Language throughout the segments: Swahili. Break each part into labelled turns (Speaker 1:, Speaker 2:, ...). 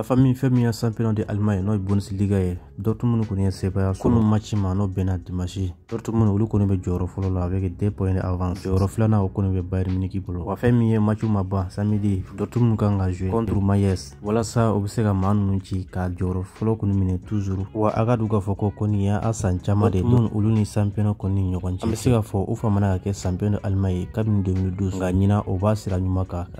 Speaker 1: la famille fɛn min ye sanpiyɔn de alimaɲi n'o ye bundesliga ye dortmund kɔni ye sebaaya sɔrɔ kunun match ma n'o bena dimanche dortmund olu kɔni bɛ jɔyɔrɔ fɔlɔ avec deux points de avance jɔyɔrɔ filanan o bayern munich bolo wa fɛn min ye ma ban samedi dortmund kan ka jouer contre mayes walasa u bɛ se ka maa ninnu ci ka jɔyɔrɔ fɔlɔ kɔni minɛ toujours wa a ka dun k'a fɔ ko kɔni a san caman de dortmund olu ni sanpiyɔn kɔni ɲɔgɔn cɛ an bɛ se k'a fɔ u famana ka kɛ sanpiyɔn de alimaɲi kabini 2012 nka ɲina o b'a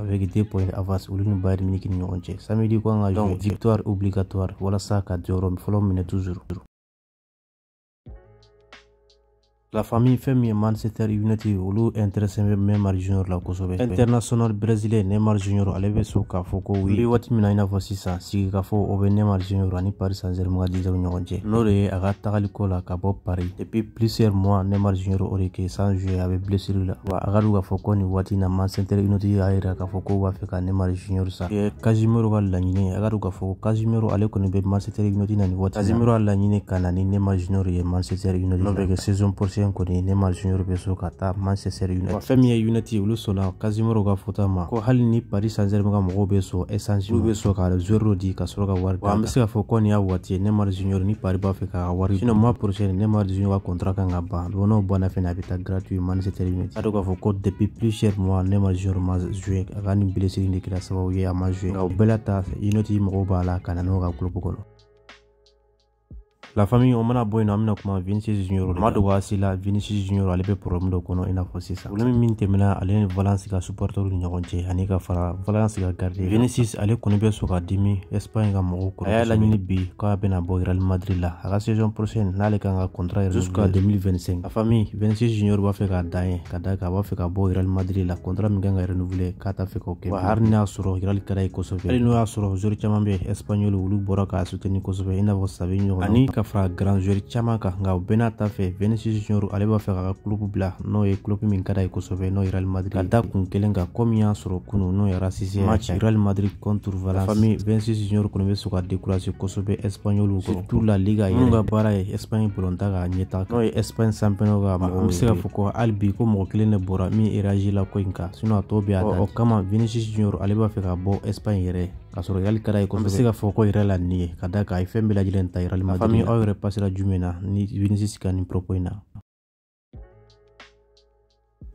Speaker 1: avec deux points de avance olu bayern munich ni ɲɔgɔn cɛ samedi kan ka victoire obligatoire, walasa ka jɔrɔ fɔlɔ minɛ Flom, la famille fɛn min ye Manchester United olu intéressé bɛ Neymar Junior la kosɛbɛ international brésilien Neymar Junior ale bɛ so k'a oui n bɛ waati min na i n'a fɔ sisan Neymar Junior ani Paris Saint-Germain ka ni ɲɔgɔn cɛ n'o de ye a Paris depuis plusieurs mois Neymar Junior o de sans jouer a blessure la wa a ka dɔn k'a fɔ Manchester United y'a yira k'a fɔ Neymar Junior san o ye Casemiro ka laɲini ye a ka dɔn Manchester United na nin waati in na Neymar Junior ye Manchester United n'o bɛ kɛ saison prochaine mase in kɔni neymar junior bɛ so ka taa manchester united wa fɛn min ye united olu sɔnna casimiro ka fɔta ma ko hali ni paris saint germain ka mɔgɔw bɛ so essence olu bɛ so ka joueur dɔ di ka sɔrɔ ka wari wa an bɛ se k'a fɔ ko nin y'a waati ye neymar junior ni paris b'a fɛ k'a ka wari sinon mois prochain neymar junior ka contrat kan ka ban bon n'o banna fɛnɛ a bɛ taa gratuit manchester united a dɔn k'a fɔ ko depuis plusieurs mois neymar junior ma joué a ka nin blessure de kɛra sababu ye a ma joué nka o bɛɛ la ta united mɔgɔw b'a la ka na n'o ka club kɔnɔ La famille o mana bɔ yen nɔ an bena kuma Vinicius Junior de kan ma dɔgɔya si la Vinicius Junior ale bɛ problème dɔ kɔnɔ i n'a fɔ sisan problème min tɛmɛna ale ni Valence ka supporter ni ɲɔgɔn cɛ ani ka fara Valence ka gardien Vinicius ale kɔni bɛ sɔn ka dimi Espagne ka mɔgɔw kɔrɔ a y'a laɲini bi k'a bena bɔ Real Madrid la a ka saison prochaine n'ale kan ka contrat jusqu'à 2025 la famille Vinicius Junior b'a fɛ k'a dan ye ka d'a kan a b'a fɛ ka bɔ Real Madrid la contrat min kan ka renouveler k'a t'a fɛ k'o kɛ wa hali n'a sɔrɔ Real ka d'a ye kosɛbɛ hali n'o y'a sɔrɔ joueurs caman bɛ Espagnols olu bɔra k'a soutenir kosɛbɛ i n'a fɔ Xavi ɲɔgɔnnaw ani ka fara grand joueur caman kan nka o bɛɛ n'a ta fɛ vinicius junior ale b'a fɛ k'a ka kulobu bila n'o ye kulobu min ka da ye kosɛbɛ n'o ye real madrid ka da kun kelen kan komi y'a sɔrɔ kunu n'o ye rasisi match real madrid contre valence fami vinicius junior kɔni bɛ so ka décourager kosɛbɛ espagnol kɔrɔ surtout la liga minnu ka baara ye espagne ballonta ka ɲɛtaa n'o ye espagne sanpɛnaw ka mɔgɔ an bɛ se k'a fɔ ko hali bi ko mɔgɔ kelen de bɔra min eragi la ko in kan sinɔn a tɔ bɛ a o kama vinicius junior ale b'a fɛ ka bɔ espagne yɛrɛ ka sɔrɔ irali ka da ye kosɛbɛ an bɛ se ka fɔ ko irɛl la nin ye ka da kan a ye fɛn bɛɛ lajɛlen ta irali madrid fami aw yɛrɛ pasera jumɛn na ni vinicius ka nin propos in na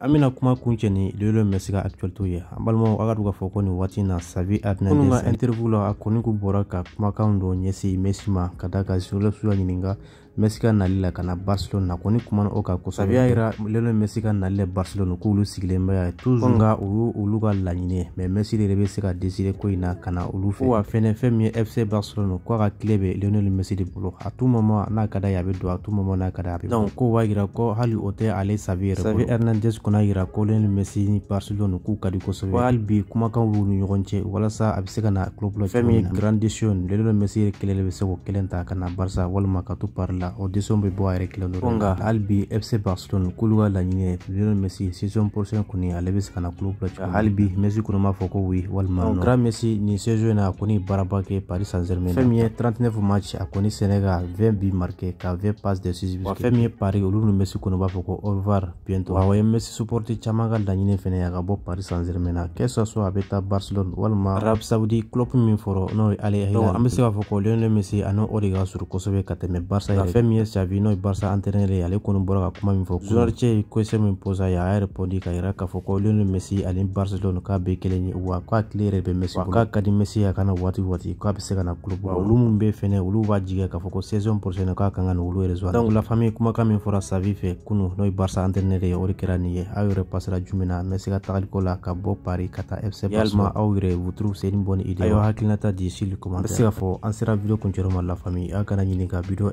Speaker 1: an bena kuma kuncɛ ni lelo messi se ka actualité ye an balimaw a ka du k'a fɔ ko nin waati na sabi adnan minnu ka interview la a kɔni kun bɔra ka kumakanw dɔ ɲɛsi messi ma ka da ka zulɛsuya ɲininga messi ka nali la kana na barcelone na kɔni kumana o ka kosɛbɛ y'a yira lionel mesi ka nali la barcelone k'olu sigilen bɛ yan toujours nka o ye olu ka laɲini ma mais messi de bɛ se ka deside ko in na ka na olu fɛ wa fɛnɛ fɛn min ye fc barcelone k'a ka kile bɛ leonel mesi de bolo a tu mama n'a ka d'a ye a bɛ don a tout mama n'a ka d'a ye a bɛ bɔ ko b'a yira ko hali o tɛ ale savi yɛrɛ bolo savi hernandez kɔnɔ yira ko leonel messi ni barcelone k'u ka di kosɛbɛ hali bi kumakan b'u ni ɲɔgɔn cɛ walasa a be se ka na club la fɛn min ye grand décision lionel messi kelen de bɛ se k'o kelen ta ka na barça walima ka to paris la o décembre bɛ bɔ a yɛrɛ kelen dɔrɔn nka hali bi fc barcelone k'olu ka laɲini lionel messi saison prochaine kɔni ale bɛ se ka na club la cogo hali bi messi kɔni m'a fɔ ko oui walima non grand messi nin saison in na a kɔni baaraba kɛ paris saint germain fɛn min ye 39 match a kɔni sɛnɛ ka 20 bi marqué ka 20 passes de 6 buts wa fɛn min ye paris olu ni messi kɔni b'a fɔ ko au revoir bientôt awɔ ye messi supporter caman ka laɲini fɛnɛ a ka bɔ paris saint germain na que ce soit a bɛ taa barcelone walima arab saudi club min fɔrɔ n'o ye al hilal donc an bɛ se k'a fɔ ko lionel messi ani o de ka surun kosɛbɛ ka tɛmɛ barça yɛrɛ fɛn min ye savi n'o ye barisa antɛrɛnɛ ye ale kɔni bɔra ka kuma min fɔ zuraricɛ ye kwese min posa ye a y'a rɛpondi ka yira k'a fɔ ko leonel messi ani barcelon k'a bɛ kelen ye wa k'a tile yɛrɛ bɛ messi bolo k'a ka di messi a kana waati waati k'a bɛ se ka na kulob wa olu min bɛ fɛnɛ olu b'a jigɛ k'a fɔ ko saison prochaine k'a kan ka ni olu yɛrɛ zuwa donc la famille kumakan min fɔra savi fɛ kunu n'o ye barisa antɛrɛnɛ ye o de kɛra nin ye aw yɛrɛ pasera jumɛn na n ka tagaliko la ka bɔ pari ka taa fc yalima aw yɛrɛ wuturu se ni bɔni ide aw hakilinata di sili kɔma n bɛ se k'a fɔ an sera video kuncɛrɔ ma la famille aw kana ɲini vidéo video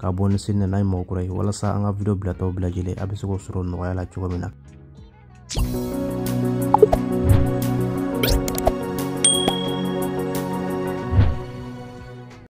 Speaker 1: ka bɔ ni seli n'an ye mɔgɔ kura ye walasa an ka video bilatɔ bila lajɛlen a bɛ se k'o sɔrɔ nɔgɔya la cogo min na